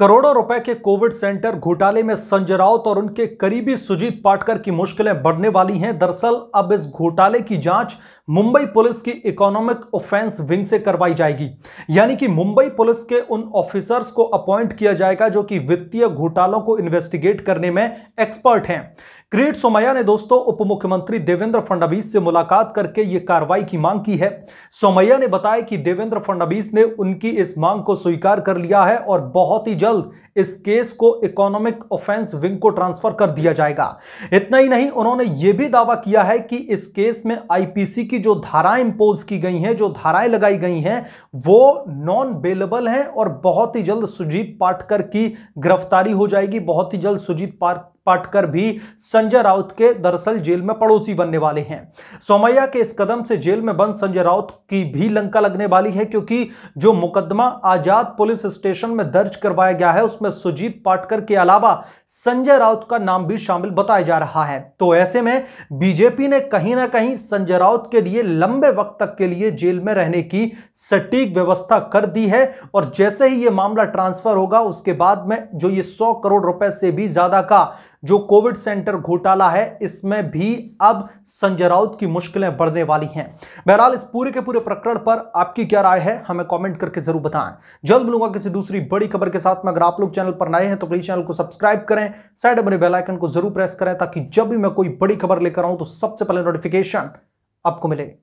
करोड़ों रुपए के कोविड सेंटर घोटाले में संजय राउत और उनके करीबी सुजीत पाटकर की मुश्किलें बढ़ने वाली हैं दरअसल अब इस घोटाले की जांच मुंबई पुलिस की इकोनॉमिक ऑफेंस विंग से करवाई जाएगी यानी कि मुंबई पुलिस के उन ऑफिसर्स को अपॉइंट किया जाएगा जो कि वित्तीय घोटालों को इन्वेस्टिगेट करने में एक्सपर्ट हैं किरीट सोमैया ने दोस्तों उप मुख्यमंत्री देवेंद्र फडणवीस से मुलाकात करके ये कार्रवाई की मांग की है सोमैया ने बताया कि देवेंद्र फडणवीस ने उनकी इस मांग को स्वीकार कर लिया है और बहुत ही जल्द इस केस को इकोनॉमिक ऑफेंस विंग को ट्रांसफर कर दिया जाएगा इतना ही नहीं उन्होंने ये भी दावा किया है कि इस केस में आईपीसी की जो धाराएं इंपोज की गई हैं जो धाराएं लगाई गई हैं वो नॉन बेलेबल हैं और बहुत ही जल्द सुजीत पाटकर की गिरफ्तारी हो जाएगी बहुत ही जल्द सुजीत पटकर भी संजय राउत के दरअसल जेल में पड़ोसी बनने वाले हैं सोमैया के इस कदम से जेल में बंद संजय राउत की भी लंका लगने वाली है क्योंकि जो मुकदमा आजाद पुलिस स्टेशन में दर्ज करवाया गया है उसमें सुजीत पाटकर के अलावा संजय राउत का नाम भी शामिल बताया जा रहा है तो ऐसे में बीजेपी ने कहीं ना कहीं संजय राउत के लिए लंबे वक्त तक के लिए जेल में रहने की सटीक व्यवस्था कर दी है और जैसे ही यह मामला ट्रांसफर होगा उसके बाद में जो ये सौ करोड़ रुपए से भी ज्यादा का जो कोविड सेंटर घोटाला है इसमें भी अब संजय राउत की मुश्किलें बढ़ने वाली हैं बहरहाल इस पूरे के पूरे प्रकरण पर आपकी क्या राय है हमें कमेंट करके जरूर बताएं जल्द मिलूंगा किसी दूसरी बड़ी खबर के साथ में अगर आप लोग चैनल पर नए हैं तो प्लीज चैनल को सब्सक्राइब करें साइड बने बेलाइकन को जरूर प्रेस करें ताकि जब भी मैं कोई बड़ी खबर लेकर आऊं तो सबसे पहले नोटिफिकेशन आपको मिले